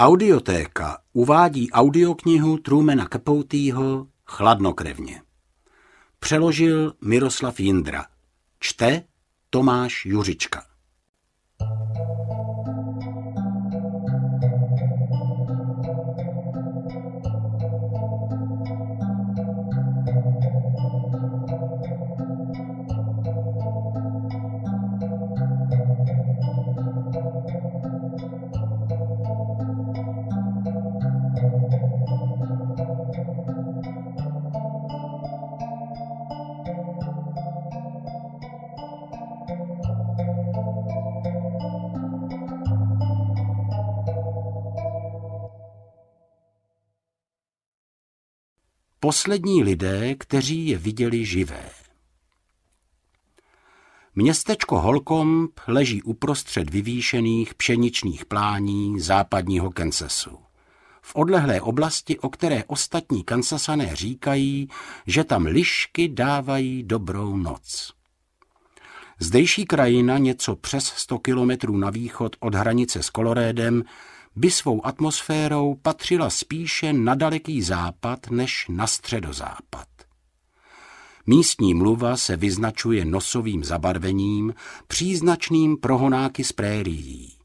Audiotéka uvádí audioknihu Trumena Capoutího Chladnokrevně. Přeložil Miroslav Jindra. Čte Tomáš Juřička. poslední lidé, kteří je viděli živé. Městečko Holcomb leží uprostřed vyvýšených pšeničných plání západního Kansasu. V odlehlé oblasti, o které ostatní kansasané říkají, že tam lišky dávají dobrou noc. Zdejší krajina něco přes 100 kilometrů na východ od hranice s Kolorédem by svou atmosférou patřila spíše na daleký západ než na středozápad. Místní mluva se vyznačuje nosovým zabarvením, příznačným pro honáky s prérií.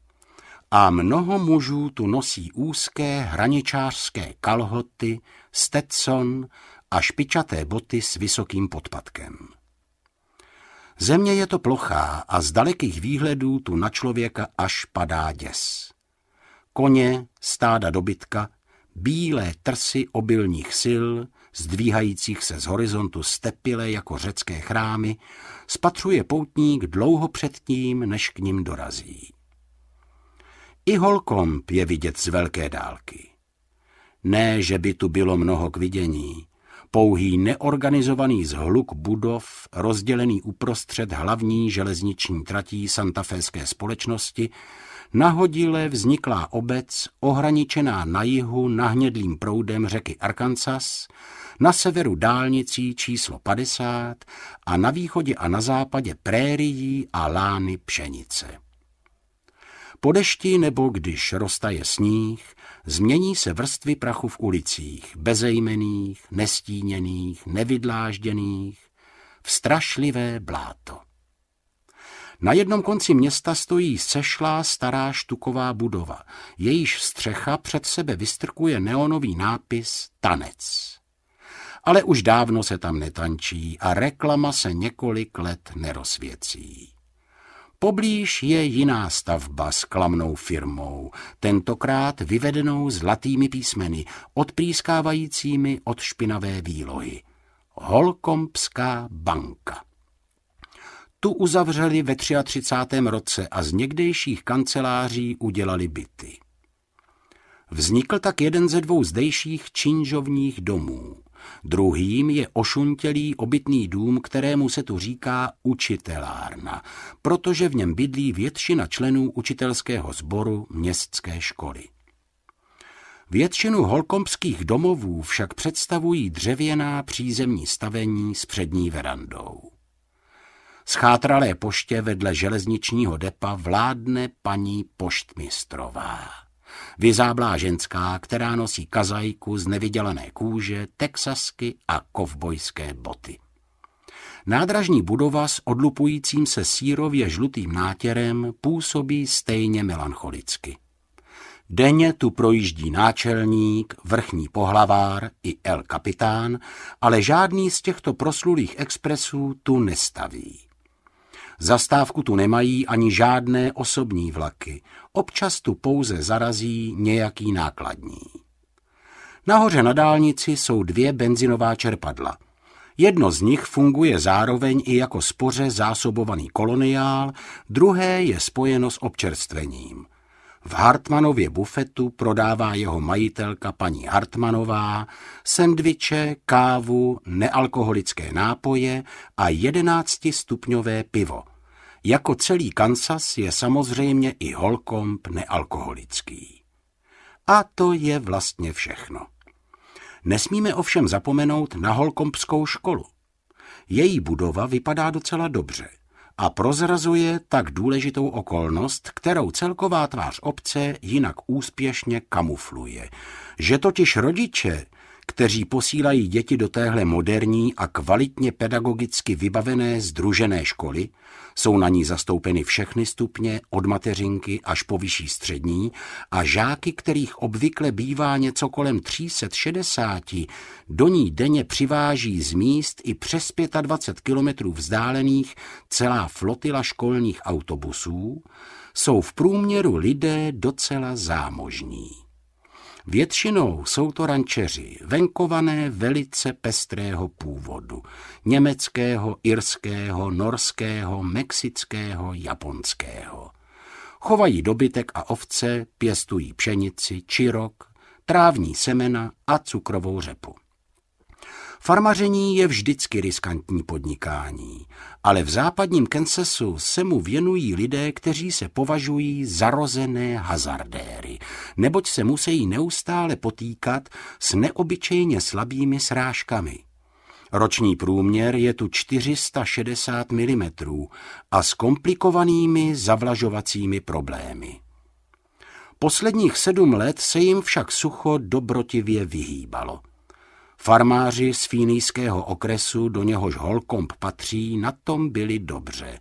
A mnoho mužů tu nosí úzké hraničářské kalhoty, stetson a špičaté boty s vysokým podpatkem. Země je to plochá a z dalekých výhledů tu na člověka až padá děs koně, stáda dobytka, bílé trsy obilních sil, zdvíhajících se z horizontu stepile jako řecké chrámy, spatřuje poutník dlouho předtím, než k ním dorazí. I Holkomp je vidět z velké dálky. Ne, že by tu bylo mnoho k vidění, pouhý neorganizovaný zhluk budov, rozdělený uprostřed hlavní železniční tratí Santaféské společnosti, nahodile vzniklá obec ohraničená na jihu nahnědlým proudem řeky Arkansas, na severu dálnicí číslo 50 a na východě a na západě prérií a lány pšenice. Po dešti nebo když roztaje sníh, změní se vrstvy prachu v ulicích, bezejmených, nestíněných, nevydlážděných, v strašlivé bláto. Na jednom konci města stojí sešlá stará štuková budova, jejíž střecha před sebe vystrkuje neonový nápis Tanec. Ale už dávno se tam netančí a reklama se několik let nerozvěcí. Poblíž je jiná stavba s klamnou firmou, tentokrát vyvedenou zlatými písmeny, odprískávajícími od špinavé výlohy. Holkompská banka. Tu uzavřeli ve 33. roce a z někdejších kanceláří udělali byty. Vznikl tak jeden ze dvou zdejších činžovních domů. Druhým je ošuntělý obytný dům, kterému se tu říká učitelárna, protože v něm bydlí většina členů učitelského sboru městské školy. Většinu holkomských domovů však představují dřevěná přízemní stavení s přední verandou schátralé poště vedle železničního depa vládne paní poštmistrová. Vyzáblá ženská, která nosí kazajku z nevydělané kůže, texasky a kovbojské boty. Nádražní budova s odlupujícím se sírově žlutým nátěrem působí stejně melancholicky. Denně tu projíždí náčelník, vrchní pohlavár i el kapitán, ale žádný z těchto proslulých expresů tu nestaví. Zastávku tu nemají ani žádné osobní vlaky. Občas tu pouze zarazí nějaký nákladní. Nahoře na dálnici jsou dvě benzinová čerpadla. Jedno z nich funguje zároveň i jako spoře zásobovaný koloniál, druhé je spojeno s občerstvením – v Hartmanově bufetu prodává jeho majitelka paní Hartmanová sendviče, kávu, nealkoholické nápoje a jedenáctistupňové stupňové pivo. Jako celý Kansas je samozřejmě i holkomp nealkoholický. A to je vlastně všechno. Nesmíme ovšem zapomenout na holkompskou školu. Její budova vypadá docela dobře – a prozrazuje tak důležitou okolnost, kterou celková tvář obce jinak úspěšně kamufluje. Že totiž rodiče, kteří posílají děti do téhle moderní a kvalitně pedagogicky vybavené združené školy, jsou na ní zastoupeny všechny stupně, od mateřinky až po vyšší střední a žáky, kterých obvykle bývá něco kolem 360, do ní denně přiváží z míst i přes 25 kilometrů vzdálených celá flotila školních autobusů, jsou v průměru lidé docela zámožní. Většinou jsou to rančeři, venkované velice pestrého původu, německého, irského, norského, mexického, japonského. Chovají dobytek a ovce, pěstují pšenici, čirok, trávní semena a cukrovou řepu. Farmaření je vždycky riskantní podnikání, ale v západním Kansasu se mu věnují lidé, kteří se považují za hazardéry, neboť se musí neustále potýkat s neobyčejně slabými srážkami. Roční průměr je tu 460 mm a s komplikovanými zavlažovacími problémy. Posledních sedm let se jim však sucho dobrotivě vyhýbalo – Farmáři z fínijského okresu, do něhož Holkomb patří, na tom byli dobře.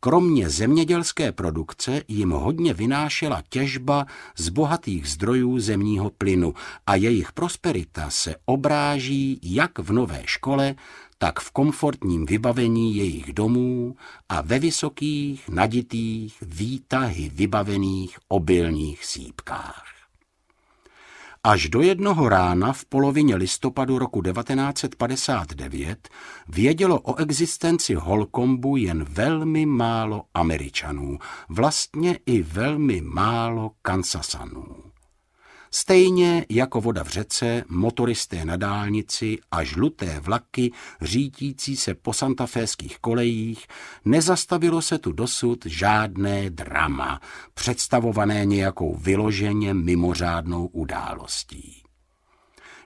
Kromě zemědělské produkce jim hodně vynášela těžba z bohatých zdrojů zemního plynu a jejich prosperita se obráží jak v nové škole, tak v komfortním vybavení jejich domů a ve vysokých, naditých, výtahy vybavených obilních sípkách. Až do jednoho rána v polovině listopadu roku 1959 vědělo o existenci Holkombu jen velmi málo Američanů, vlastně i velmi málo Kansasanů. Stejně jako voda v řece, motoristé na dálnici a žluté vlaky řítící se po santaféských kolejích, nezastavilo se tu dosud žádné drama, představované nějakou vyloženě mimořádnou událostí.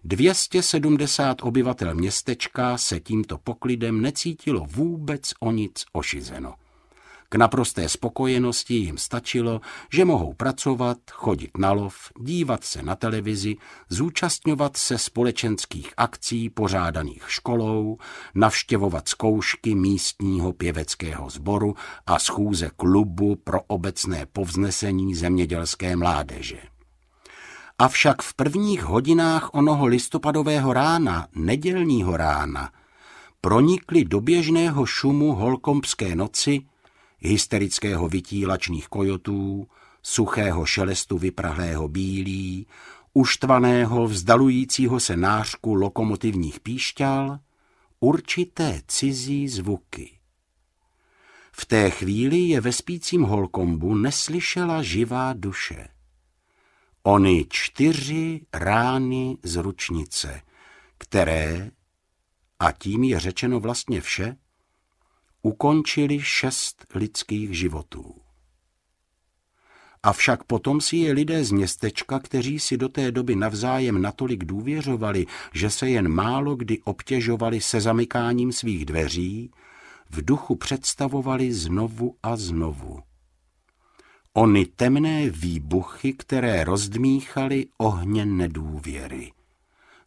270 obyvatel městečka se tímto poklidem necítilo vůbec o nic ošizeno. K naprosté spokojenosti jim stačilo, že mohou pracovat, chodit na lov, dívat se na televizi, zúčastňovat se společenských akcí pořádaných školou, navštěvovat zkoušky místního pěveckého sboru a schůze klubu pro obecné povznesení zemědělské mládeže. Avšak v prvních hodinách onoho listopadového rána, nedělního rána, pronikly do běžného šumu holkomské noci hysterického vytílačných kojotů, suchého šelestu vyprahlého bílí, uštvaného vzdalujícího se nářku lokomotivních píšťal, určité cizí zvuky. V té chvíli je ve spícím holkombu neslyšela živá duše. Ony čtyři rány z ručnice, které, a tím je řečeno vlastně vše, ukončili šest lidských životů. Avšak potom si je lidé z městečka, kteří si do té doby navzájem natolik důvěřovali, že se jen málo kdy obtěžovali se zamykáním svých dveří, v duchu představovali znovu a znovu. Ony temné výbuchy, které rozdmíchaly ohně nedůvěry.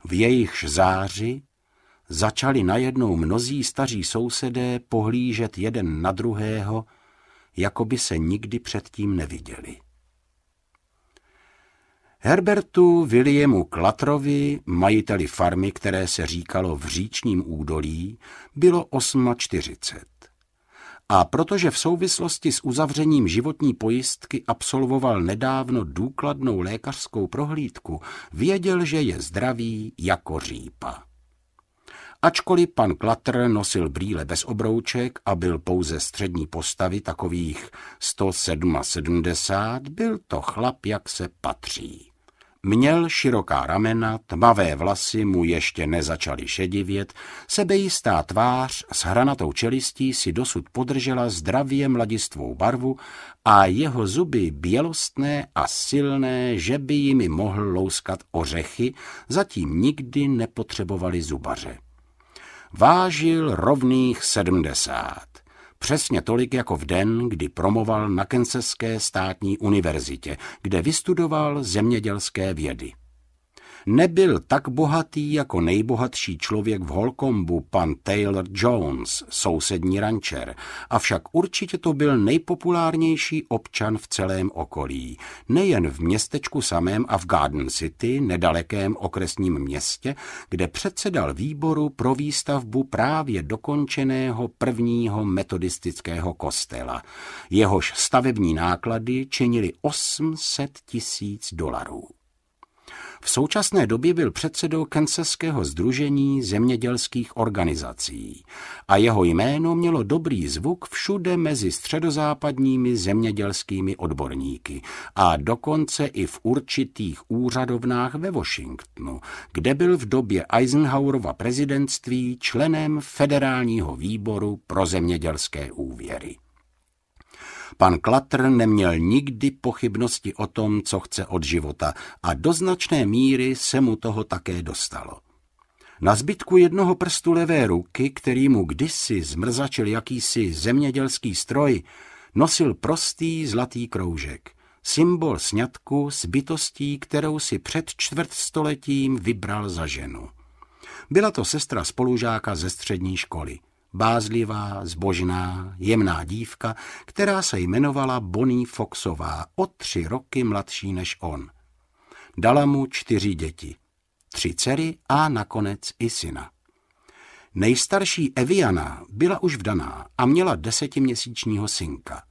V jejichž záři začali najednou mnozí staří sousedé pohlížet jeden na druhého, jako by se nikdy předtím neviděli. Herbertu Williamu Klatrovi, majiteli farmy, které se říkalo v říčním údolí, bylo 840. A protože v souvislosti s uzavřením životní pojistky absolvoval nedávno důkladnou lékařskou prohlídku, věděl, že je zdravý jako řípa. Ačkoliv pan Klatr nosil brýle bez obrouček a byl pouze střední postavy takových 177, byl to chlap, jak se patří. Měl široká ramena, tmavé vlasy mu ještě nezačaly šedivět, sebejistá tvář s hranatou čelistí si dosud podržela zdravě mladistvou barvu a jeho zuby bělostné a silné, že by jimi mohl louskat ořechy, zatím nikdy nepotřebovali zubaře. Vážil rovných sedmdesát. Přesně tolik jako v den, kdy promoval na Kenseské státní univerzitě, kde vystudoval zemědělské vědy nebyl tak bohatý jako nejbohatší člověk v Holkombu, pan Taylor Jones, sousední rančer, avšak určitě to byl nejpopulárnější občan v celém okolí, nejen v městečku samém a v Garden City, nedalekém okresním městě, kde předsedal výboru pro výstavbu právě dokončeného prvního metodistického kostela. Jehož stavební náklady činily 800 tisíc dolarů. V současné době byl předsedou Kansaského združení zemědělských organizací a jeho jméno mělo dobrý zvuk všude mezi středozápadními zemědělskými odborníky a dokonce i v určitých úřadovnách ve Washingtonu, kde byl v době Eisenhowerova prezidentství členem Federálního výboru pro zemědělské úvěry. Pan Klatr neměl nikdy pochybnosti o tom, co chce od života a do značné míry se mu toho také dostalo. Na zbytku jednoho prstu levé ruky, který mu kdysi zmrzačil jakýsi zemědělský stroj, nosil prostý zlatý kroužek, symbol sňatku s bytostí, kterou si před čtvrtstoletím vybral za ženu. Byla to sestra spolužáka ze střední školy – bázlivá, zbožná, jemná dívka, která se jmenovala Bonnie Foxová, o tři roky mladší než on. Dala mu čtyři děti, tři dcery a nakonec i syna. Nejstarší Eviana byla už vdaná a měla desetiměsíčního synka.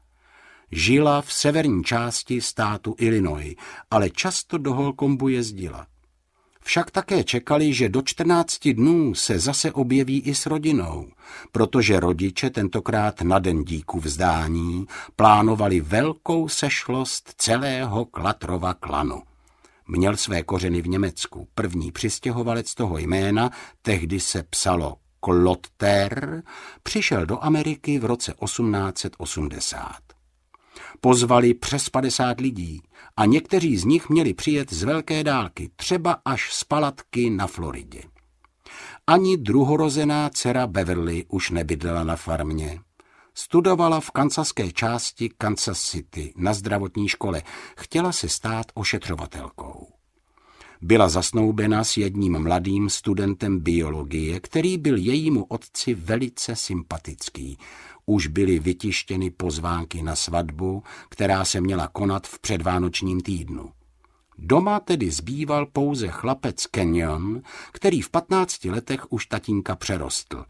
Žila v severní části státu Illinois, ale často do Holkombu jezdila – však také čekali, že do 14 dnů se zase objeví i s rodinou, protože rodiče tentokrát na den díku vzdání plánovali velkou sešlost celého Klatrova klanu. Měl své kořeny v Německu. První přistěhovalec toho jména, tehdy se psalo Klotter, přišel do Ameriky v roce 1880. Pozvali přes 50 lidí a někteří z nich měli přijet z velké dálky, třeba až z palatky na Floridě. Ani druhorozená dcera Beverly už nebydlela na farmě. Studovala v kansaské části Kansas City na zdravotní škole. Chtěla se stát ošetřovatelkou. Byla zasnoubena s jedním mladým studentem biologie, který byl jejímu otci velice sympatický už byly vytištěny pozvánky na svatbu, která se měla konat v předvánočním týdnu. Doma tedy zbýval pouze chlapec Kenyon, který v 15 letech už tatínka přerostl.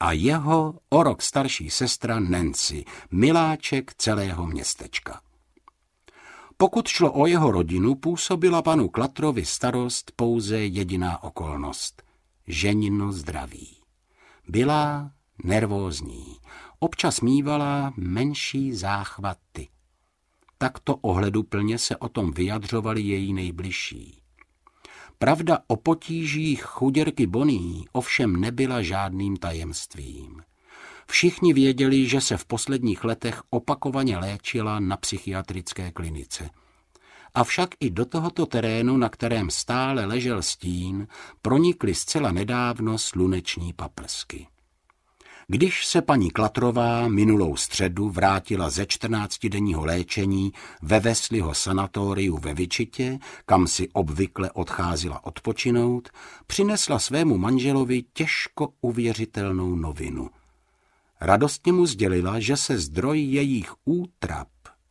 A jeho o rok starší sestra Nancy, miláček celého městečka. Pokud šlo o jeho rodinu, působila panu Klatrovi starost pouze jediná okolnost. Ženino zdraví. Byla nervózní občas mývala menší záchvaty. Takto ohleduplně se o tom vyjadřovali její nejbližší. Pravda o potížích chuděrky Boní ovšem nebyla žádným tajemstvím. Všichni věděli, že se v posledních letech opakovaně léčila na psychiatrické klinice. Avšak i do tohoto terénu, na kterém stále ležel stín, pronikly zcela nedávno sluneční paprsky. Když se paní Klatrová minulou středu vrátila ze 14-denního léčení ve Vesliho sanatoriu ve Vyčitě, kam si obvykle odcházela odpočinout, přinesla svému manželovi těžko uvěřitelnou novinu. Radostně mu sdělila, že se zdroj jejich útrap,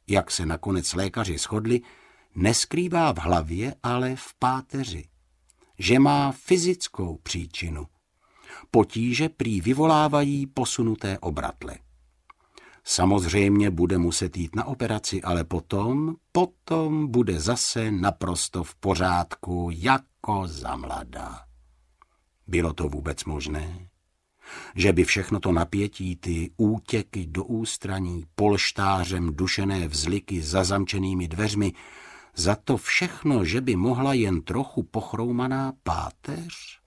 jak se nakonec lékaři shodli, neskrývá v hlavě, ale v páteři. Že má fyzickou příčinu – Potíže prý vyvolávají posunuté obratle. Samozřejmě bude muset jít na operaci, ale potom, potom bude zase naprosto v pořádku, jako mladá. Bylo to vůbec možné? Že by všechno to napětí, ty útěky do ústraní, polštářem dušené vzliky za zamčenými dveřmi, za to všechno, že by mohla jen trochu pochroumaná páteř?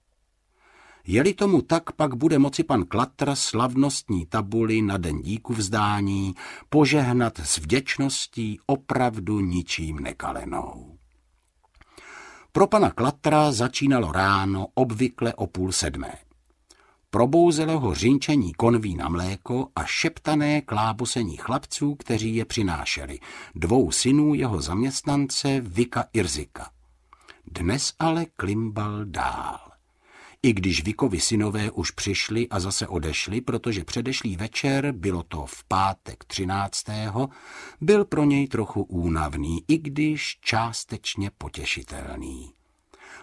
Je-li tomu tak, pak bude moci pan Klatr slavnostní tabuli na den díku vzdání požehnat s vděčností opravdu ničím nekalenou. Pro pana Klatra začínalo ráno obvykle o půl sedmé. Probouzelo ho řinčení konví na mléko a šeptané klábosení chlapců, kteří je přinášeli, dvou synů jeho zaměstnance Vika Irzika. Dnes ale klimbal dál i když Vikovi synové už přišli a zase odešli, protože předešlý večer, bylo to v pátek 13., byl pro něj trochu únavný, i když částečně potěšitelný.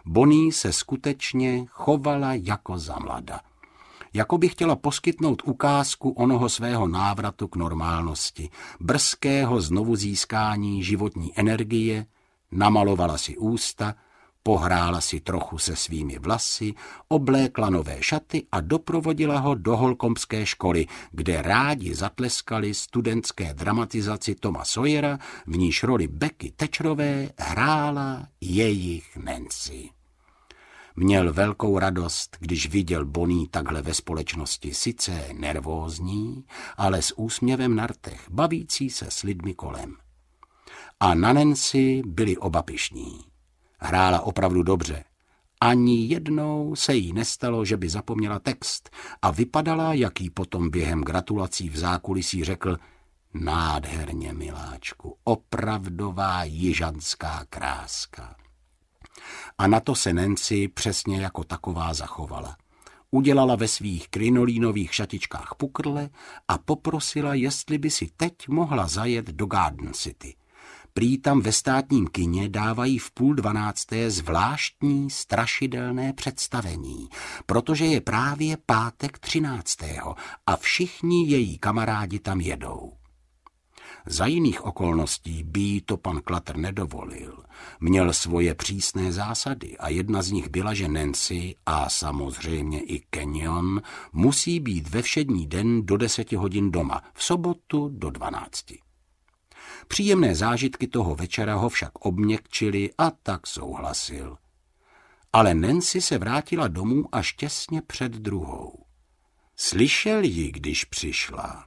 Boní se skutečně chovala jako zamlada. Jako by chtěla poskytnout ukázku onoho svého návratu k normálnosti, brzkého znovu získání životní energie, namalovala si ústa, Pohrála si trochu se svými vlasy, oblékla nové šaty a doprovodila ho do holkomské školy, kde rádi zatleskali studentské dramatizaci Toma Sojera, v níž roli Becky Tečrové hrála jejich Nancy. Měl velkou radost, když viděl Boný takhle ve společnosti, sice nervózní, ale s úsměvem na rtech, bavící se s lidmi kolem. A na Nancy byli oba pišní. Hrála opravdu dobře. Ani jednou se jí nestalo, že by zapomněla text a vypadala, jak jí potom během gratulací v zákulisí řekl nádherně, miláčku, opravdová jižanská kráska. A na to se Nancy přesně jako taková zachovala. Udělala ve svých krinolínových šatičkách pukrle a poprosila, jestli by si teď mohla zajet do Garden City. Prý tam ve státním kině dávají v půl dvanácté zvláštní strašidelné představení, protože je právě pátek třináctého a všichni její kamarádi tam jedou. Za jiných okolností by to pan Klatr nedovolil. Měl svoje přísné zásady a jedna z nich byla, že Nancy a samozřejmě i Kenyon musí být ve všední den do deseti hodin doma, v sobotu do dvanácti. Příjemné zážitky toho večera ho však obměkčily a tak souhlasil. Ale Nancy se vrátila domů až těsně před druhou. Slyšel ji, když přišla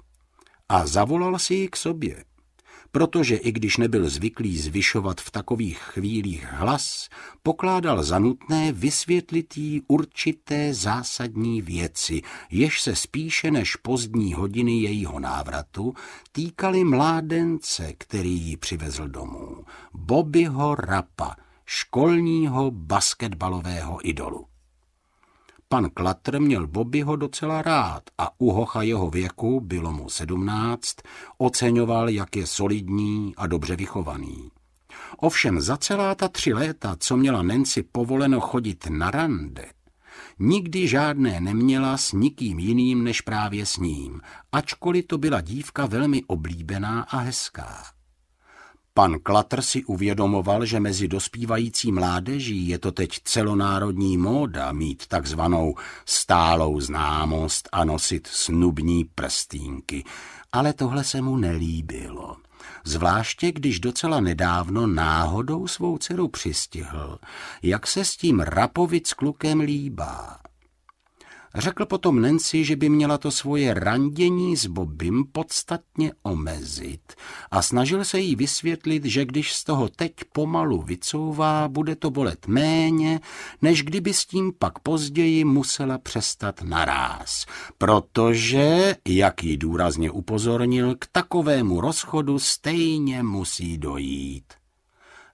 a zavolal si ji k sobě protože i když nebyl zvyklý zvyšovat v takových chvílích hlas, pokládal za nutné vysvětlit jí určité zásadní věci, jež se spíše než pozdní hodiny jejího návratu týkaly mládence, který ji přivezl domů, Bobbyho Rapa, školního basketbalového idolu. Pan Klatr měl Bobbyho docela rád a u hocha jeho věku, bylo mu sedmnáct, oceňoval, jak je solidní a dobře vychovaný. Ovšem za celá ta tři léta, co měla Nancy povoleno chodit na rande, nikdy žádné neměla s nikým jiným než právě s ním, ačkoliv to byla dívka velmi oblíbená a hezká. Pan Klatr si uvědomoval, že mezi dospívající mládeží je to teď celonárodní móda mít takzvanou stálou známost a nosit snubní prstínky, ale tohle se mu nelíbilo. Zvláště když docela nedávno náhodou svou dceru přistihl, jak se s tím Rapovic klukem líbá Řekl potom Nancy, že by měla to svoje randění s Bobim podstatně omezit a snažil se jí vysvětlit, že když z toho teď pomalu vycouvá, bude to bolet méně, než kdyby s tím pak později musela přestat naráz. Protože, jak ji důrazně upozornil, k takovému rozchodu stejně musí dojít.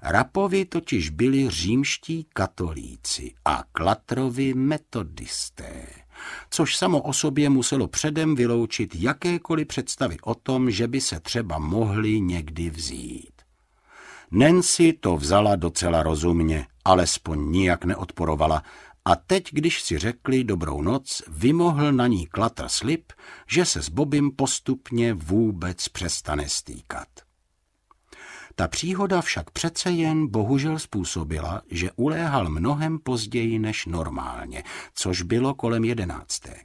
Rapovi totiž byli římští katolíci a Klatrovi metodisté což samo o sobě muselo předem vyloučit jakékoliv představy o tom, že by se třeba mohli někdy vzít. Nancy to vzala docela rozumně, alespoň nijak neodporovala, a teď, když si řekli dobrou noc, vymohl na ní klatr slib, že se s Bobem postupně vůbec přestane stýkat. Ta příhoda však přece jen bohužel způsobila, že uléhal mnohem později než normálně, což bylo kolem jedenácté.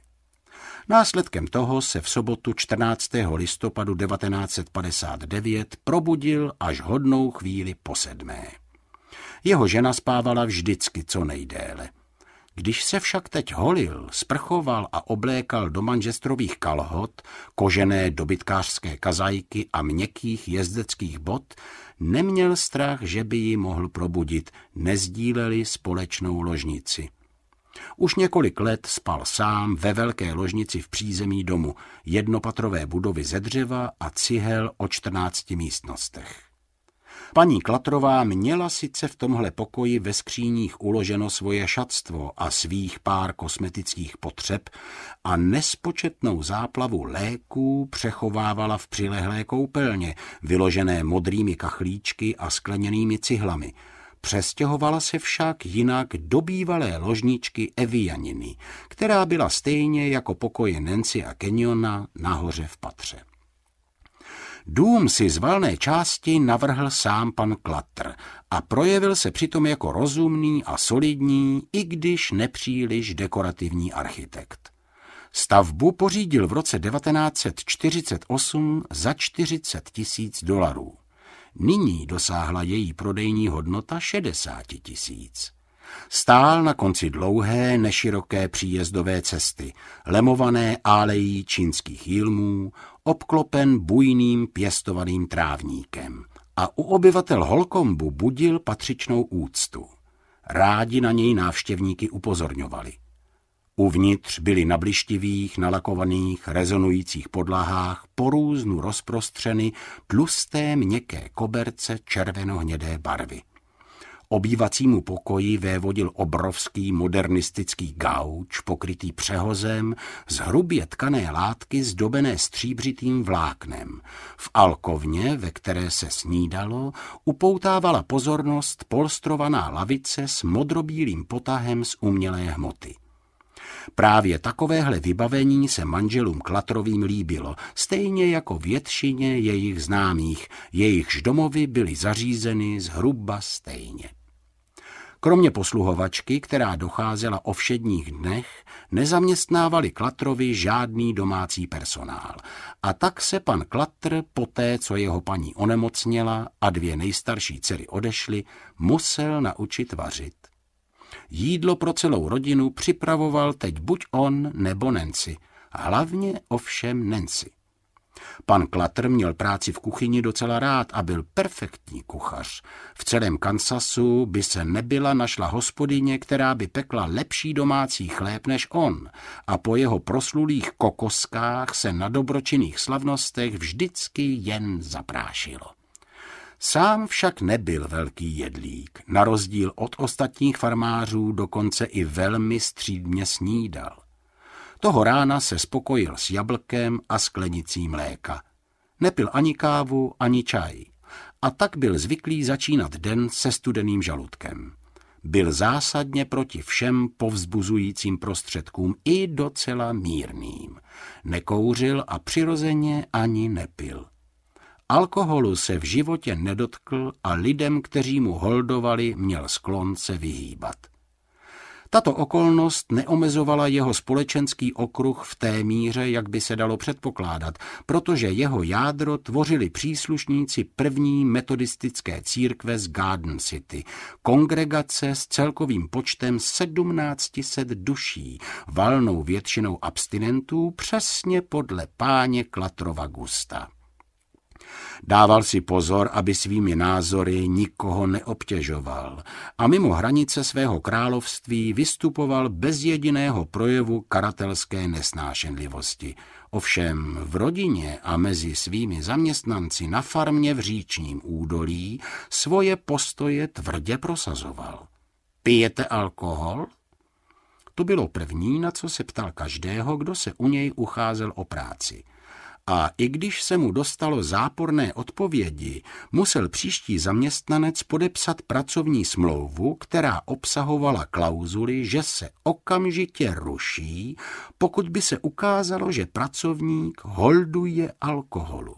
Následkem toho se v sobotu 14. listopadu 1959 probudil až hodnou chvíli po sedmé. Jeho žena spávala vždycky co nejdéle. Když se však teď holil, sprchoval a oblékal do manžestrových kalhot, kožené dobytkářské kazajky a měkkých jezdeckých bot, Neměl strach, že by ji mohl probudit, nezdíleli společnou ložnici. Už několik let spal sám ve velké ložnici v přízemí domu, jednopatrové budovy ze dřeva a cihel o 14 místnostech. Paní Klatrová měla sice v tomhle pokoji ve skříních uloženo svoje šatstvo a svých pár kosmetických potřeb a nespočetnou záplavu léků přechovávala v přilehlé koupelně, vyložené modrými kachlíčky a skleněnými cihlami. Přestěhovala se však jinak do bývalé ložničky Evianiny, která byla stejně jako pokoje Nancy a Kenyona nahoře v patře. Dům si z valné části navrhl sám pan Klatr a projevil se přitom jako rozumný a solidní, i když nepříliš dekorativní architekt. Stavbu pořídil v roce 1948 za 40 tisíc dolarů. Nyní dosáhla její prodejní hodnota 60 tisíc. Stál na konci dlouhé, neširoké příjezdové cesty, lemované alejí čínských jilmů, obklopen bujným pěstovaným trávníkem a u obyvatel Holkombu budil patřičnou úctu. Rádi na něj návštěvníky upozorňovali. Uvnitř byly na blištivých, nalakovaných, rezonujících podlahách porůznu rozprostřeny tlusté měkké koberce červenohnědé barvy obývacímu pokoji vévodil obrovský modernistický gauč, pokrytý přehozem, z hrubě tkané látky zdobené stříbřitým vláknem. V alkovně, ve které se snídalo, upoutávala pozornost polstrovaná lavice s modrobílým potahem z umělé hmoty. Právě takovéhle vybavení se manželům Klatrovým líbilo, stejně jako většině jejich známých, jejichž domovy byly zařízeny zhruba stejně. Kromě posluhovačky, která docházela o všedních dnech, nezaměstnávali Klatrovi žádný domácí personál. A tak se pan Klatr, poté co jeho paní onemocněla a dvě nejstarší dcery odešly, musel naučit vařit. Jídlo pro celou rodinu připravoval teď buď on nebo Nenci, Hlavně ovšem Nenci. Pan Klatr měl práci v kuchyni docela rád a byl perfektní kuchař. V celém Kansasu by se nebyla našla hospodyně, která by pekla lepší domácí chléb než on a po jeho proslulých kokoskách se na dobročinných slavnostech vždycky jen zaprášilo. Sám však nebyl velký jedlík, na rozdíl od ostatních farmářů dokonce i velmi střídmě snídal. Toho rána se spokojil s jablkem a sklenicí mléka. Nepil ani kávu, ani čaj. A tak byl zvyklý začínat den se studeným žaludkem. Byl zásadně proti všem povzbuzujícím prostředkům i docela mírným. Nekouřil a přirozeně ani nepil. Alkoholu se v životě nedotkl a lidem, kteří mu holdovali, měl sklon se vyhýbat. Tato okolnost neomezovala jeho společenský okruh v té míře, jak by se dalo předpokládat, protože jeho jádro tvořili příslušníci první metodistické církve z Garden City, kongregace s celkovým počtem 1700 duší, valnou většinou abstinentů přesně podle páně Klatrova Gusta. Dával si pozor, aby svými názory nikoho neobtěžoval a mimo hranice svého království vystupoval bez jediného projevu karatelské nesnášenlivosti. Ovšem v rodině a mezi svými zaměstnanci na farmě v říčním údolí svoje postoje tvrdě prosazoval. Pijete alkohol? To bylo první, na co se ptal každého, kdo se u něj ucházel o práci – a i když se mu dostalo záporné odpovědi, musel příští zaměstnanec podepsat pracovní smlouvu, která obsahovala klauzuli, že se okamžitě ruší, pokud by se ukázalo, že pracovník holduje alkoholu.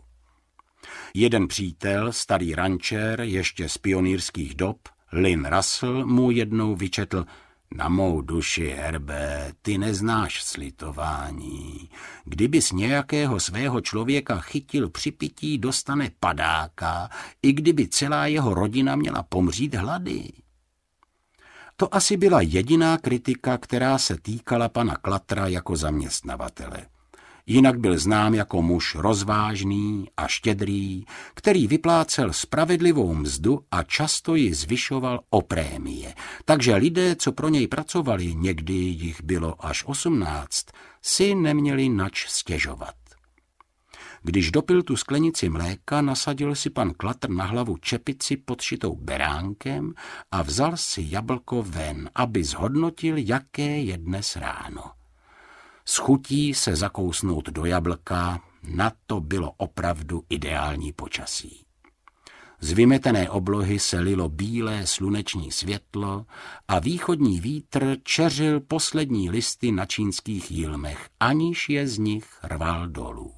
Jeden přítel, starý rančer, ještě z pionýrských dob, Lynn Russell, mu jednou vyčetl – na mou duši, Herbe, ty neznáš slitování. Kdybys nějakého svého člověka chytil při pití, dostane padáka, i kdyby celá jeho rodina měla pomřít hlady. To asi byla jediná kritika, která se týkala pana Klatra jako zaměstnavatele jinak byl znám jako muž rozvážný a štědrý, který vyplácel spravedlivou mzdu a často ji zvyšoval o prémie. Takže lidé, co pro něj pracovali, někdy jich bylo až osmnáct, si neměli nač stěžovat. Když dopil tu sklenici mléka, nasadil si pan Klatr na hlavu čepici podšitou beránkem a vzal si jablko ven, aby zhodnotil, jaké je dnes ráno. S chutí se zakousnout do jablka, na to bylo opravdu ideální počasí. Z vymetené oblohy se lilo bílé sluneční světlo a východní vítr čeřil poslední listy na čínských jilmech, aniž je z nich rval dolů.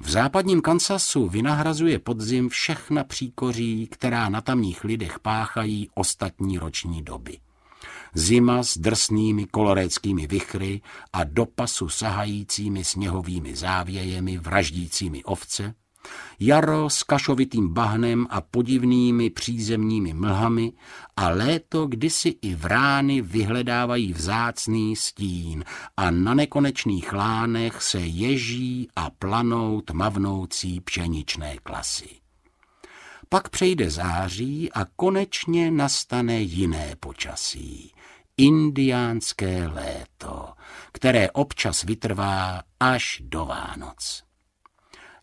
V západním Kansasu vynahrazuje podzim všechna příkoří, která na tamních lidech páchají ostatní roční doby. Zima s drsnými koloreckými vychry a do pasu sahajícími sněhovými závějemi vraždícími ovce, jaro s kašovitým bahnem a podivnými přízemními mlhami a léto, kdy si i vrány vyhledávají vzácný stín a na nekonečných lánech se ježí a planou tmavnoucí pšeničné klasy. Pak přejde září a konečně nastane jiné počasí indiánské léto, které občas vytrvá až do Vánoc.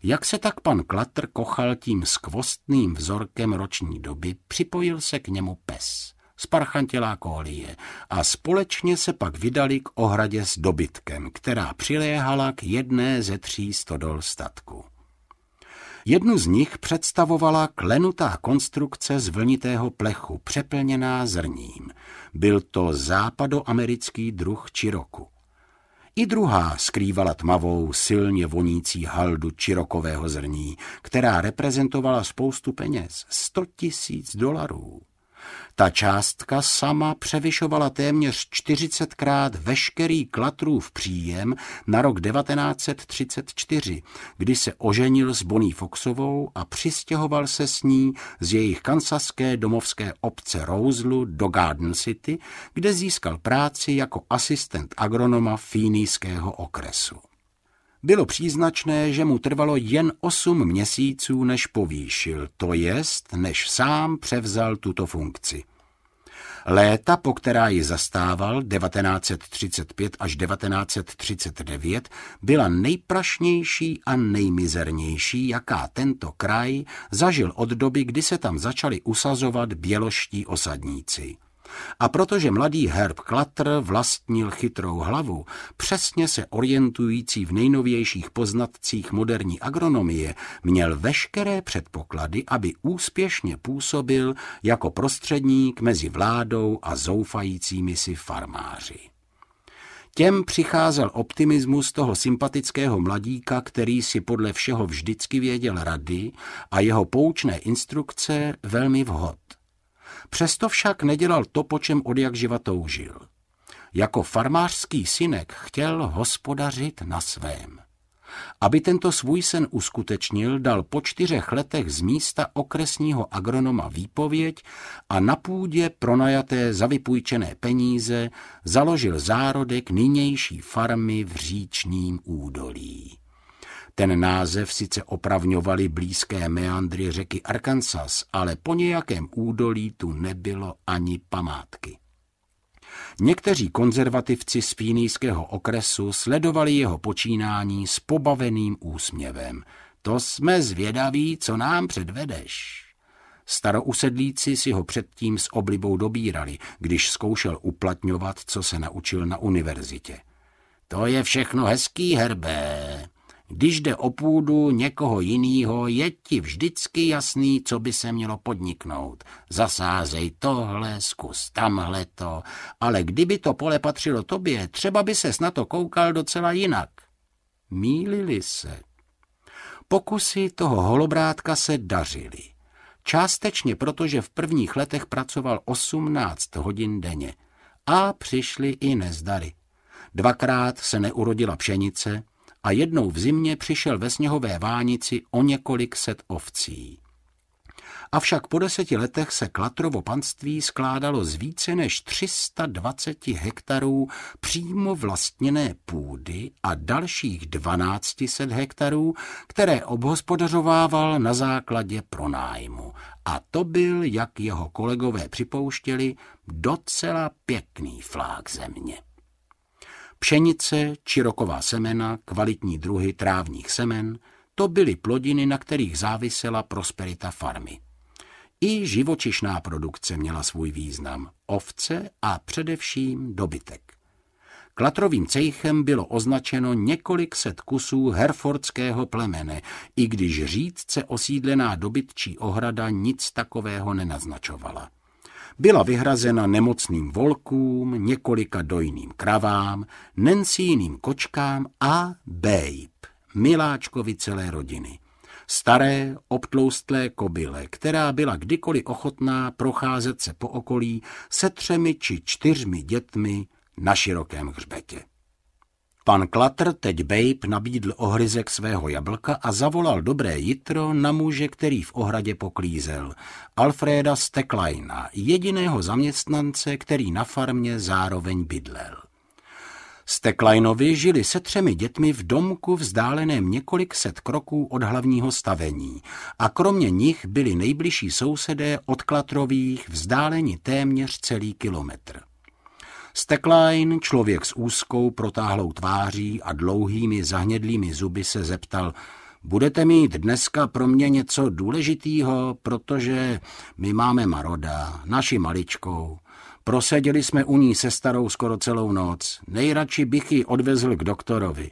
Jak se tak pan Klatr kochal tím skvostným vzorkem roční doby, připojil se k němu pes, sparchantilá kolie, a společně se pak vydali k ohradě s dobytkem, která přiléhala k jedné ze tří stodol statku. Jednu z nich představovala klenutá konstrukce z vlnitého plechu, přeplněná zrním. Byl to západoamerický druh čiroku. I druhá skrývala tmavou, silně vonící haldu čirokového zrní, která reprezentovala spoustu peněz, 100 tisíc dolarů. Ta částka sama převyšovala téměř 40krát veškerý Klatrův příjem na rok 1934, kdy se oženil s Boní Foxovou a přistěhoval se s ní z jejich kansaské domovské obce Rouzlu do Garden City, kde získal práci jako asistent agronoma Fínijského okresu bylo příznačné, že mu trvalo jen osm měsíců, než povýšil, to jest, než sám převzal tuto funkci. Léta, po která ji zastával 1935 až 1939, byla nejprašnější a nejmizernější, jaká tento kraj zažil od doby, kdy se tam začali usazovat běloští osadníci. A protože mladý Herb Klatr vlastnil chytrou hlavu, přesně se orientující v nejnovějších poznatcích moderní agronomie, měl veškeré předpoklady, aby úspěšně působil jako prostředník mezi vládou a zoufajícími si farmáři. Těm přicházel optimismus toho sympatického mladíka, který si podle všeho vždycky věděl rady a jeho poučné instrukce velmi vhod. Přesto však nedělal to, po čem jak živa toužil. Jako farmářský synek chtěl hospodařit na svém. Aby tento svůj sen uskutečnil, dal po čtyřech letech z místa okresního agronoma výpověď a na půdě pronajaté za vypůjčené peníze založil zárodek nynější farmy v říčním údolí. Ten název sice opravňovali blízké meandry řeky Arkansas, ale po nějakém údolí tu nebylo ani památky. Někteří konzervativci z Fínijského okresu sledovali jeho počínání s pobaveným úsměvem. To jsme zvědaví, co nám předvedeš. Starousedlíci si ho předtím s oblibou dobírali, když zkoušel uplatňovat, co se naučil na univerzitě. To je všechno hezký, Herbé, když jde o půdu někoho jiného, je ti vždycky jasný, co by se mělo podniknout. Zasázej tohle, zkus tamhle to, ale kdyby to pole patřilo tobě, třeba by ses na to koukal docela jinak. Mílili se. Pokusy toho holobrátka se dařily. Částečně proto, že v prvních letech pracoval 18 hodin denně. A přišly i nezdary. Dvakrát se neurodila pšenice, a jednou v zimě přišel ve sněhové vánici o několik set ovcí. Avšak po deseti letech se Klatrovo panství skládalo z více než 320 hektarů přímo vlastněné půdy a dalších 1200 hektarů, které obhospodařovával na základě pronájmu. A to byl, jak jeho kolegové připouštěli, docela pěkný flák země. Pšenice, čiroková semena, kvalitní druhy trávních semen, to byly plodiny, na kterých závisela prosperita farmy. I živočišná produkce měla svůj význam, ovce a především dobytek. Klatrovým cejchem bylo označeno několik set kusů herfordského plemene, i když řídce osídlená dobytčí ohrada nic takového nenaznačovala byla vyhrazena nemocným volkům, několika dojným kravám, nencíným kočkám a bejb, miláčkovi celé rodiny. Staré, obtloustlé kobyle, která byla kdykoliv ochotná procházet se po okolí se třemi či čtyřmi dětmi na širokém hřbetě. Pan Klatr teď Babe nabídl ohryzek svého jablka a zavolal dobré jitro na muže, který v ohradě poklízel, Alfreda Steklajna, jediného zaměstnance, který na farmě zároveň bydlel. Steklajnovi žili se třemi dětmi v domku vzdáleném několik set kroků od hlavního stavení a kromě nich byli nejbližší sousedé od Klatrových vzdáleni téměř celý kilometr. Steklein, člověk s úzkou, protáhlou tváří a dlouhými zahnědlými zuby se zeptal, budete mít dneska pro mě něco důležitýho, protože my máme Maroda, naši maličkou. Proseděli jsme u ní se starou skoro celou noc. Nejradši bych ji odvezl k doktorovi.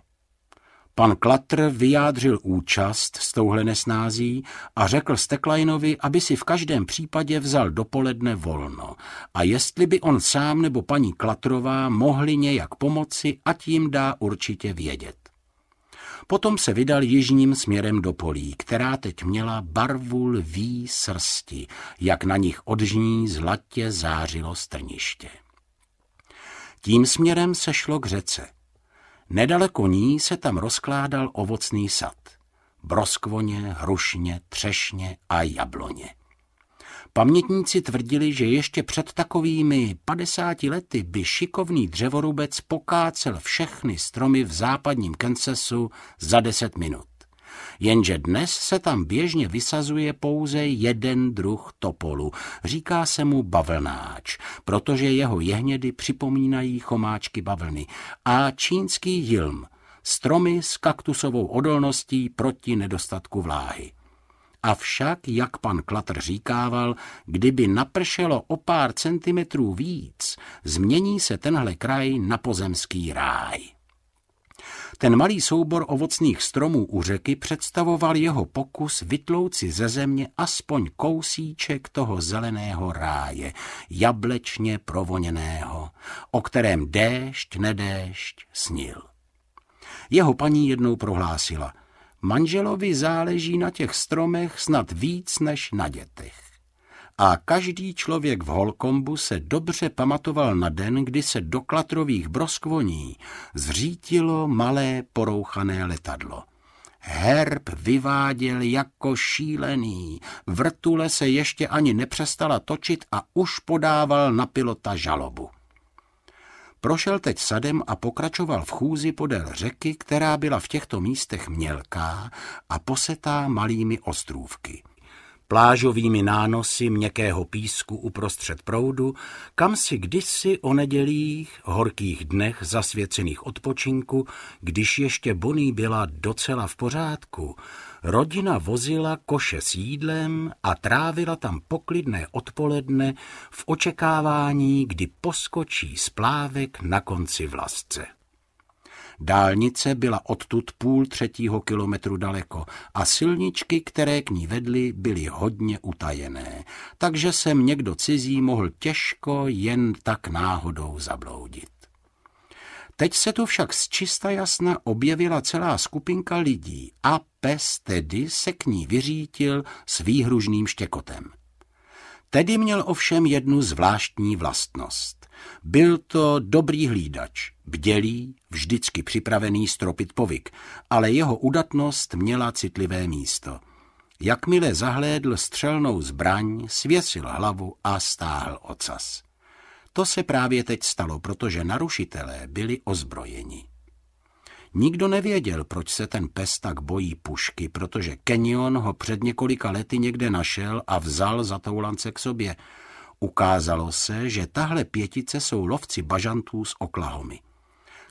Pan Klatr vyjádřil účast s touhle nesnází a řekl Steklajnovi, aby si v každém případě vzal dopoledne volno a jestli by on sám nebo paní Klatrová mohli nějak pomoci, ať jim dá určitě vědět. Potom se vydal jižním směrem do polí, která teď měla barvu lví srsti, jak na nich odžní zlatě zářilo strniště. Tím směrem se šlo k řece – Nedaleko ní se tam rozkládal ovocný sad. Broskvoně, hrušně, třešně a jabloně. Pamětníci tvrdili, že ještě před takovými 50 lety by šikovný dřevorubec pokácel všechny stromy v západním Kansasu za 10 minut jenže dnes se tam běžně vysazuje pouze jeden druh topolu. Říká se mu bavlnáč, protože jeho jehnědy připomínají chomáčky bavlny. A čínský jilm, stromy s kaktusovou odolností proti nedostatku vláhy. Avšak, jak pan Klatr říkával, kdyby napršelo o pár centimetrů víc, změní se tenhle kraj na pozemský ráj. Ten malý soubor ovocných stromů u řeky představoval jeho pokus vytlouci ze země aspoň kousíček toho zeleného ráje, jablečně provoněného, o kterém déšť nedéšť snil. Jeho paní jednou prohlásila, manželovi záleží na těch stromech snad víc než na dětech a každý člověk v Holkombu se dobře pamatoval na den, kdy se do klatrových broskvoní zřítilo malé porouchané letadlo. Herb vyváděl jako šílený, vrtule se ještě ani nepřestala točit a už podával na pilota žalobu. Prošel teď sadem a pokračoval v chůzi podél řeky, která byla v těchto místech mělká a posetá malými ostrůvky – plážovými nánosy měkkého písku uprostřed proudu, kam si kdysi o nedělích, horkých dnech zasvěcených odpočinku, když ještě Boný byla docela v pořádku, rodina vozila koše s jídlem a trávila tam poklidné odpoledne v očekávání, kdy poskočí splávek na konci vlastce. Dálnice byla odtud půl třetího kilometru daleko a silničky, které k ní vedly, byly hodně utajené, takže sem někdo cizí mohl těžko jen tak náhodou zabloudit. Teď se tu však z čista jasna objevila celá skupinka lidí a pes tedy se k ní vyřítil s výhružným štěkotem. Tedy měl ovšem jednu zvláštní vlastnost. Byl to dobrý hlídač, bdělý, vždycky připravený stropit povyk, ale jeho udatnost měla citlivé místo. Jakmile zahlédl střelnou zbraň, svěsil hlavu a stáhl ocas. To se právě teď stalo, protože narušitelé byli ozbrojeni. Nikdo nevěděl, proč se ten pes tak bojí pušky, protože Kenyon ho před několika lety někde našel a vzal za toulance k sobě. Ukázalo se, že tahle pětice jsou lovci bažantů z Oklahomy.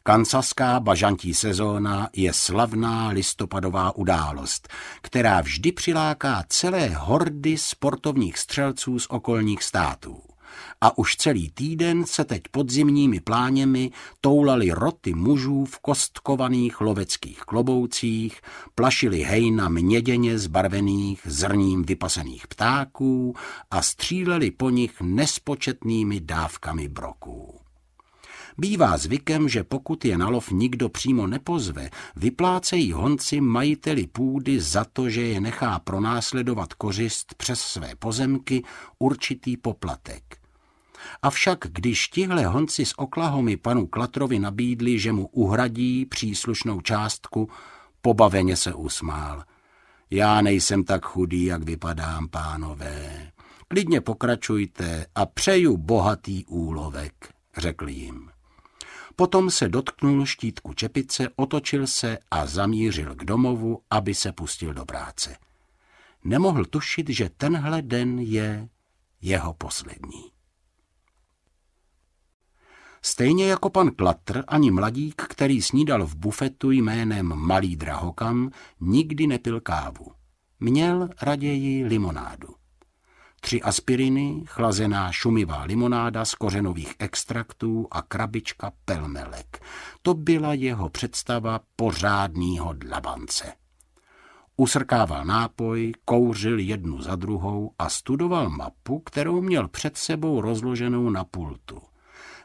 Kansaská bažantí sezóna je slavná listopadová událost, která vždy přiláká celé hordy sportovních střelců z okolních států. A už celý týden se teď podzimními pláněmi toulali roty mužů v kostkovaných loveckých kloboucích, plašili hejna měděně zbarvených zrním vypasených ptáků a stříleli po nich nespočetnými dávkami broků. Bývá zvykem, že pokud je na lov nikdo přímo nepozve, vyplácejí honci majiteli půdy za to, že je nechá pronásledovat kořist přes své pozemky určitý poplatek. Avšak když tihle honci s Oklahomy panu Klatrovi nabídli, že mu uhradí příslušnou částku, pobaveně se usmál. Já nejsem tak chudý, jak vypadám, pánové. Klidně pokračujte a přeju bohatý úlovek, řekl jim. Potom se dotknul štítku čepice, otočil se a zamířil k domovu, aby se pustil do práce. Nemohl tušit, že tenhle den je jeho poslední. Stejně jako pan Klatr, ani mladík, který snídal v bufetu jménem Malý Drahokam, nikdy nepil kávu. Měl raději limonádu tři aspiriny, chlazená šumivá limonáda z kořenových extraktů a krabička pelmelek. To byla jeho představa pořádného dlabance. Usrkával nápoj, kouřil jednu za druhou a studoval mapu, kterou měl před sebou rozloženou na pultu.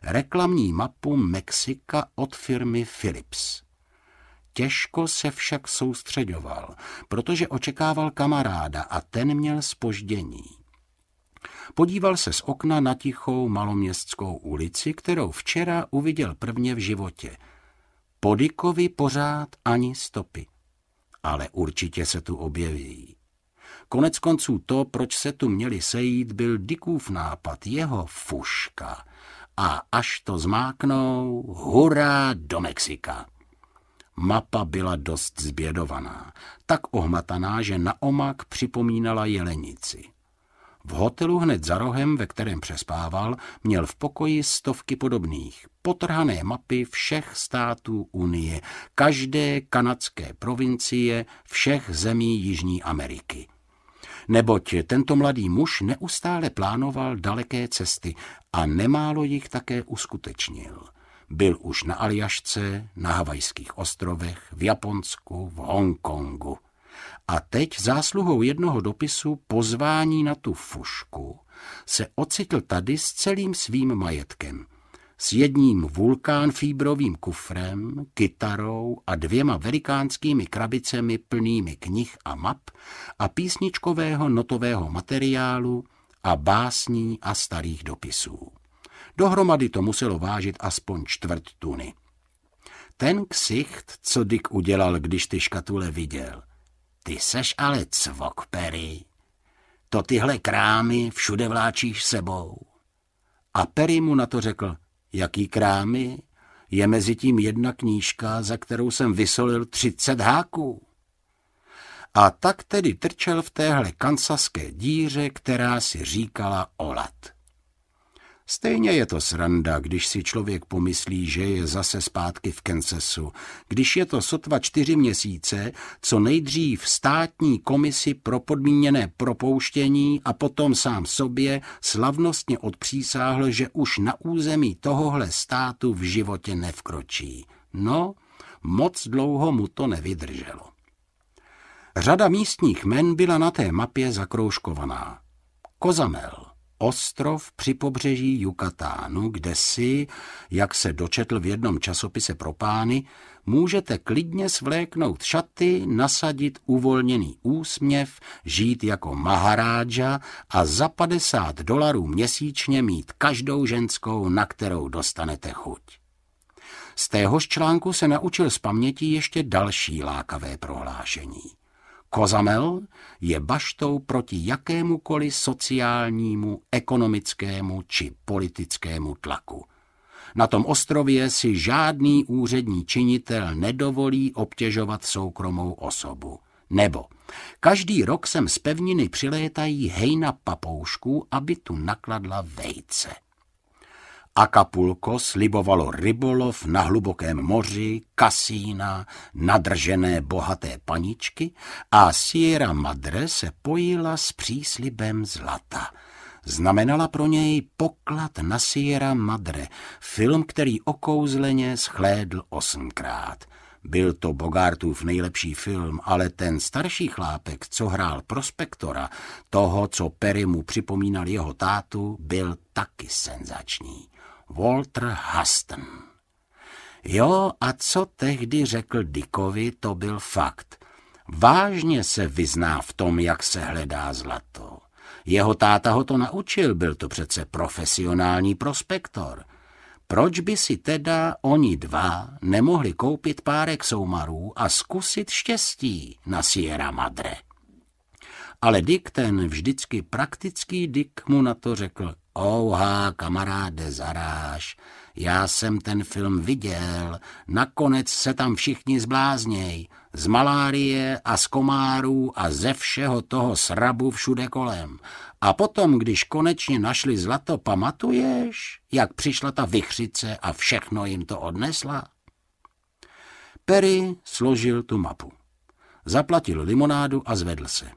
Reklamní mapu Mexika od firmy Philips. Těžko se však soustředoval, protože očekával kamaráda a ten měl spoždění. Podíval se z okna na tichou maloměstskou ulici, kterou včera uviděl prvně v životě. Podikovi pořád ani stopy. Ale určitě se tu objeví. Konec konců to, proč se tu měli sejít, byl Dikův nápad, jeho fuška. A až to zmáknou, hurá do Mexika. Mapa byla dost zbědovaná, tak ohmataná, že naomak připomínala jelenici. V hotelu hned za rohem, ve kterém přespával, měl v pokoji stovky podobných. Potrhané mapy všech států Unie, každé kanadské provincie, všech zemí Jižní Ameriky. Neboť tento mladý muž neustále plánoval daleké cesty a nemálo jich také uskutečnil. Byl už na Aljašce, na Havajských ostrovech, v Japonsku, v Hongkongu. A teď zásluhou jednoho dopisu pozvání na tu fušku se ocitl tady s celým svým majetkem. S jedním vulkánfíbrovým kufrem, kytarou a dvěma velikánskými krabicemi plnými knih a map a písničkového notového materiálu a básní a starých dopisů. Dohromady to muselo vážit aspoň čtvrt tuny. Ten ksicht, co Dick udělal, když ty škatule viděl – ty seš ale cvok, Perry. To tyhle krámy všude vláčíš sebou. A Perry mu na to řekl, jaký krámy? Je mezi tím jedna knížka, za kterou jsem vysolil třicet háků. A tak tedy trčel v téhle kansaské díře, která si říkala Olat. Stejně je to sranda, když si člověk pomyslí, že je zase zpátky v Kansasu, když je to sotva čtyři měsíce, co nejdřív státní komisi pro podmíněné propouštění a potom sám sobě slavnostně odpřísáhl, že už na území tohohle státu v životě nevkročí. No, moc dlouho mu to nevydrželo. Řada místních men byla na té mapě zakroužkovaná. Kozamel – ostrov při pobřeží Jukatánu, kde si, jak se dočetl v jednom časopise pro pány, můžete klidně svléknout šaty, nasadit uvolněný úsměv, žít jako maharádža a za 50 dolarů měsíčně mít každou ženskou, na kterou dostanete chuť. Z téhož článku se naučil z paměti ještě další lákavé prohlášení – Kozamel je baštou proti jakémukoli sociálnímu, ekonomickému či politickému tlaku. Na tom ostrově si žádný úřední činitel nedovolí obtěžovat soukromou osobu. Nebo každý rok sem z pevniny přilétají hejna papoušků, aby tu nakladla vejce. Acapulco slibovalo rybolov na hlubokém moři, kasína, nadržené bohaté paničky a Sierra Madre se pojila s příslibem zlata. Znamenala pro něj poklad na Sierra Madre, film, který okouzleně schlédl osmkrát. Byl to Bogartův nejlepší film, ale ten starší chlápek, co hrál prospektora, toho, co Perry mu připomínal jeho tátu, byl taky senzační. Walter Huston. Jo, a co tehdy řekl Dickovi, to byl fakt. Vážně se vyzná v tom, jak se hledá zlato. Jeho táta ho to naučil, byl to přece profesionální prospektor. Proč by si teda oni dva nemohli koupit párek soumarů a zkusit štěstí na Sierra Madre? Ale Dick ten vždycky praktický Dick mu na to řekl, Ouha, kamaráde Zaráš, já jsem ten film viděl, nakonec se tam všichni zblázněj, z malárie a z komárů a ze všeho toho srabu všude kolem. A potom, když konečně našli zlato, pamatuješ, jak přišla ta vychřice a všechno jim to odnesla? Perry složil tu mapu. Zaplatil limonádu a zvedl se.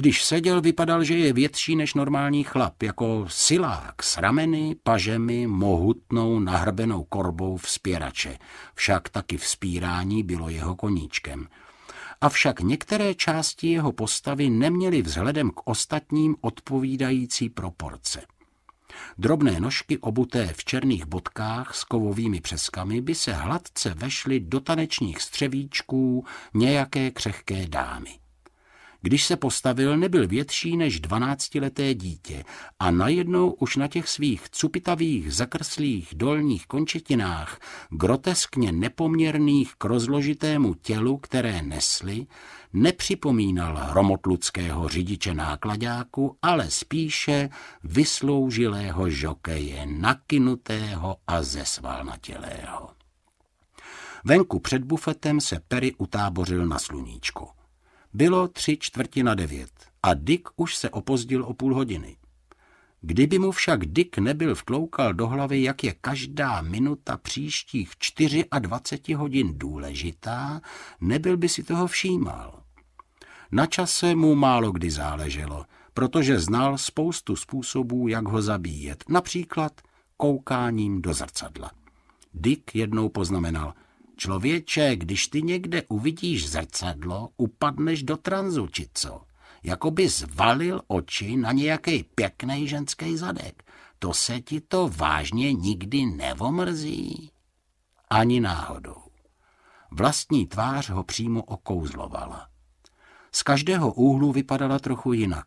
Když seděl, vypadal, že je větší než normální chlap, jako silák s rameny, pažemi, mohutnou nahrbenou korbou vzpěrače. Však taky vzpírání bylo jeho koníčkem. Avšak některé části jeho postavy neměly vzhledem k ostatním odpovídající proporce. Drobné nožky obuté v černých bodkách s kovovými přeskami by se hladce vešly do tanečních střevíčků nějaké křehké dámy. Když se postavil, nebyl větší než dvanáctileté dítě a najednou už na těch svých cupitavých, zakrslých dolních končetinách, groteskně nepoměrných k rozložitému tělu, které nesli, nepřipomínal hromotludského řidiče nákladáku, ale spíše vysloužilého žokeje, nakinutého a zesvalnatělého. Venku před bufetem se Perry utábořil na sluníčku. Bylo tři čtvrti na devět a Dick už se opozdil o půl hodiny. Kdyby mu však Dick nebyl vtloukal do hlavy, jak je každá minuta příštích 24 hodin důležitá, nebyl by si toho všímal. Na čase mu málo kdy záleželo, protože znal spoustu způsobů, jak ho zabíjet, například koukáním do zrcadla. Dick jednou poznamenal – Člověče, když ty někde uvidíš zrcadlo, upadneš do tranzu, či co? Jako by zvalil oči na nějaký pěkný ženský zadek. To se ti to vážně nikdy nevomrzí? Ani náhodou. Vlastní tvář ho přímo okouzlovala. Z každého úhlu vypadala trochu jinak.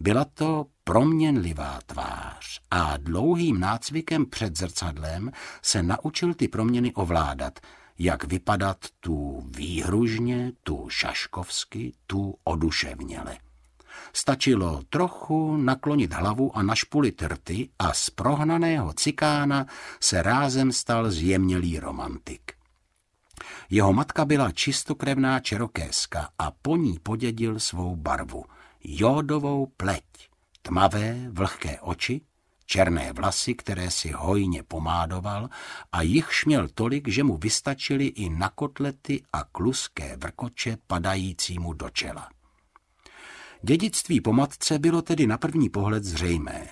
Byla to proměnlivá tvář a dlouhým nácvikem před zrcadlem se naučil ty proměny ovládat – jak vypadat tu výhružně, tu šaškovsky, tu oduševněle. Stačilo trochu naklonit hlavu a našpulit rty a z prohnaného cikána se rázem stal zjemnělý romantik. Jeho matka byla čistokrevná čerokéska a po ní podědil svou barvu, jodovou pleť, tmavé, vlhké oči černé vlasy, které si hojně pomádoval a jich šměl tolik, že mu vystačili i na kotlety a kluské vrkoče padajícímu do čela. Dědictví po matce bylo tedy na první pohled zřejmé.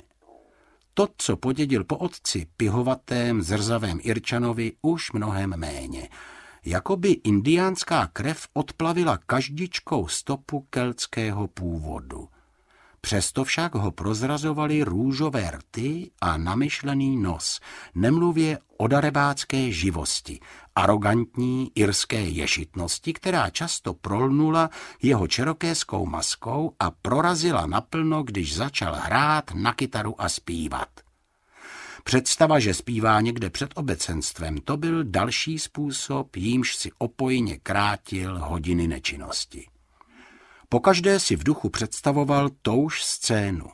To, co podědil po otci, pihovatém, zrzavém Irčanovi, už mnohem méně. Jakoby indiánská krev odplavila každičkou stopu keltského původu – Přesto však ho prozrazovaly růžové rty a namyšlený nos, nemluvě o darebácké živosti, arrogantní irské ješitnosti, která často prolnula jeho čerokéskou maskou a prorazila naplno, když začal hrát na kytaru a zpívat. Představa, že zpívá někde před obecenstvem, to byl další způsob, jímž si opojně krátil hodiny nečinnosti. Pokaždé si v duchu představoval touž scénu.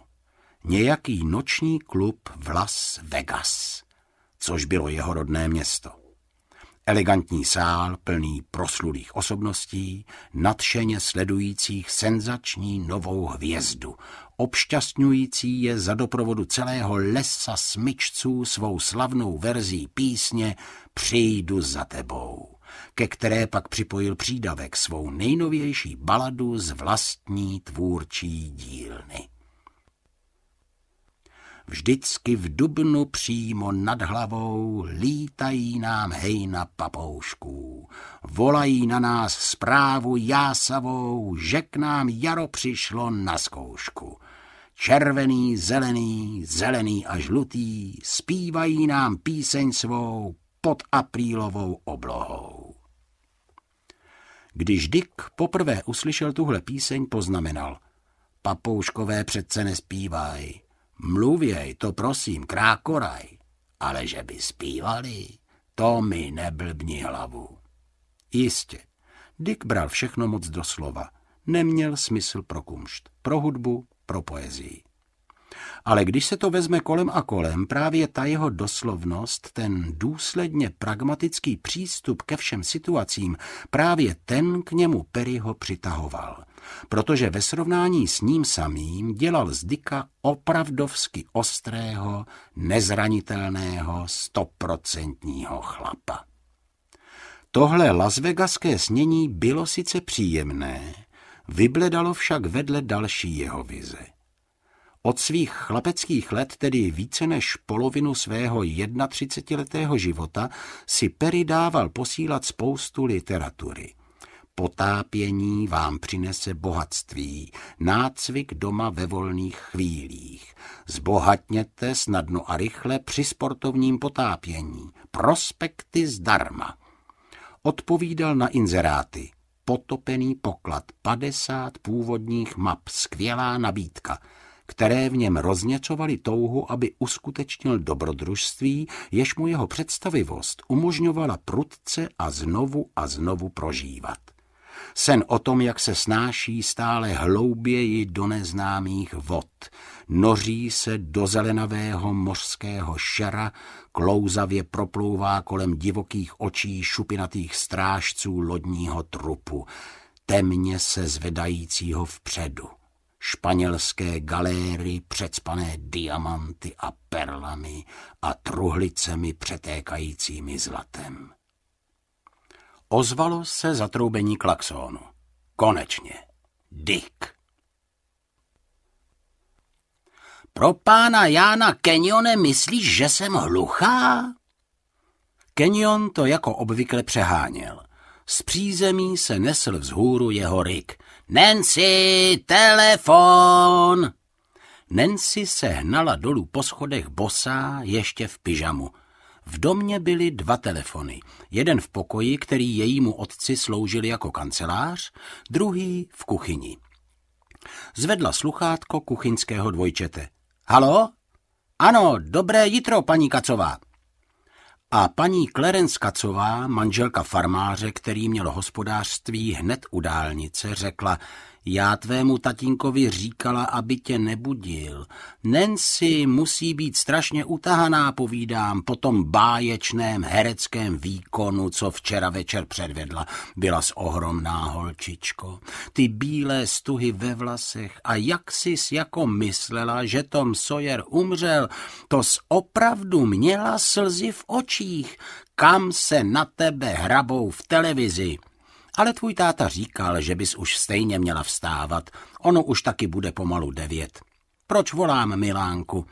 Nějaký noční klub v Las Vegas, což bylo jeho rodné město. Elegantní sál plný proslulých osobností, nadšeně sledujících senzační novou hvězdu, obšťastňující je za doprovodu celého lesa smyčců svou slavnou verzí písně Přijdu za tebou ke které pak připojil přídavek svou nejnovější baladu z vlastní tvůrčí dílny. Vždycky v dubnu přímo nad hlavou lítají nám hejna papoušků. Volají na nás zprávu jásavou, že k nám jaro přišlo na zkoušku. Červený, zelený, zelený a žlutý zpívají nám píseň svou pod aprílovou oblohou. Když Dick poprvé uslyšel tuhle píseň, poznamenal. Papouškové přece nespívají. Mluvěj, to prosím, krákoraj. Ale že by zpívali, to mi neblbni hlavu. Jistě, Dick bral všechno moc slova. Neměl smysl pro kumšt, pro hudbu, pro poezii. Ale když se to vezme kolem a kolem, právě ta jeho doslovnost, ten důsledně pragmatický přístup ke všem situacím, právě ten k němu Perryho přitahoval. Protože ve srovnání s ním samým dělal z Dika opravdovsky ostrého, nezranitelného, stoprocentního chlapa. Tohle lasvegaské snění bylo sice příjemné, vybledalo však vedle další jeho vize – od svých chlapeckých let, tedy více než polovinu svého 31-letého života, si Perry dával posílat spoustu literatury. Potápění vám přinese bohatství, nácvik doma ve volných chvílích. Zbohatněte snadno a rychle při sportovním potápění. Prospekty zdarma. Odpovídal na inzeráty. Potopený poklad, 50 původních map, skvělá nabídka – které v něm rozněcovaly touhu, aby uskutečnil dobrodružství, jež mu jeho představivost umožňovala prudce a znovu a znovu prožívat. Sen o tom, jak se snáší stále hlouběji do neznámých vod, noří se do zelenavého mořského šera, klouzavě proplouvá kolem divokých očí šupinatých strážců lodního trupu, temně se zvedajícího vpředu španělské galéry předspané diamanty a perlami a truhlicemi přetékajícími zlatem. Ozvalo se zatroubení klaxonu. Konečně. Dick. Pro pána Jána Kenyone myslíš, že jsem hluchá? Kenyon to jako obvykle přeháněl. Z přízemí se nesl vzhůru jeho ryk. Nancy, telefon! Nancy se hnala dolů po schodech bosá, ještě v pyžamu. V domě byly dva telefony. Jeden v pokoji, který jejímu otci sloužil jako kancelář, druhý v kuchyni. Zvedla sluchátko kuchyňského dvojčete. Halo? Ano, dobré jitro, paní Kacová. A paní Clarence Kacová, manželka farmáře, který měl hospodářství hned u dálnice, řekla – já tvému tatínkovi říkala, aby tě nebudil. Nancy musí být strašně utahaná, povídám, po tom báječném hereckém výkonu, co včera večer předvedla. Byla s ohromná holčičko. Ty bílé stuhy ve vlasech a jak jsi jako myslela, že Tom Sawyer umřel, to s opravdu měla slzy v očích, kam se na tebe hrabou v televizi. Ale tvůj táta říkal, že bys už stejně měla vstávat. Ono už taky bude pomalu devět. Proč volám Milánku?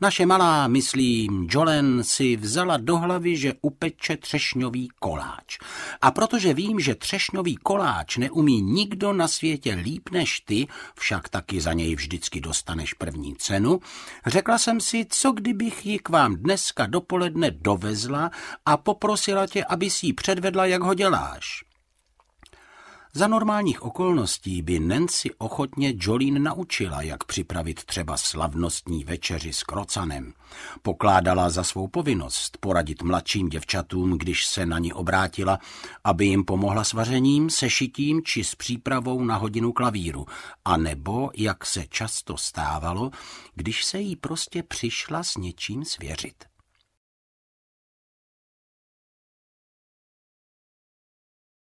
Naše malá, myslím, Jolen si vzala do hlavy, že upeče třešňový koláč. A protože vím, že třešňový koláč neumí nikdo na světě líp než ty, však taky za něj vždycky dostaneš první cenu, řekla jsem si, co kdybych ji k vám dneska dopoledne dovezla a poprosila tě, aby si ji předvedla, jak ho děláš. Za normálních okolností by Nancy ochotně Jolín naučila, jak připravit třeba slavnostní večeři s krocanem. Pokládala za svou povinnost poradit mladším děvčatům, když se na ní obrátila, aby jim pomohla s vařením, sešitím či s přípravou na hodinu klavíru, a nebo, jak se často stávalo, když se jí prostě přišla s něčím svěřit.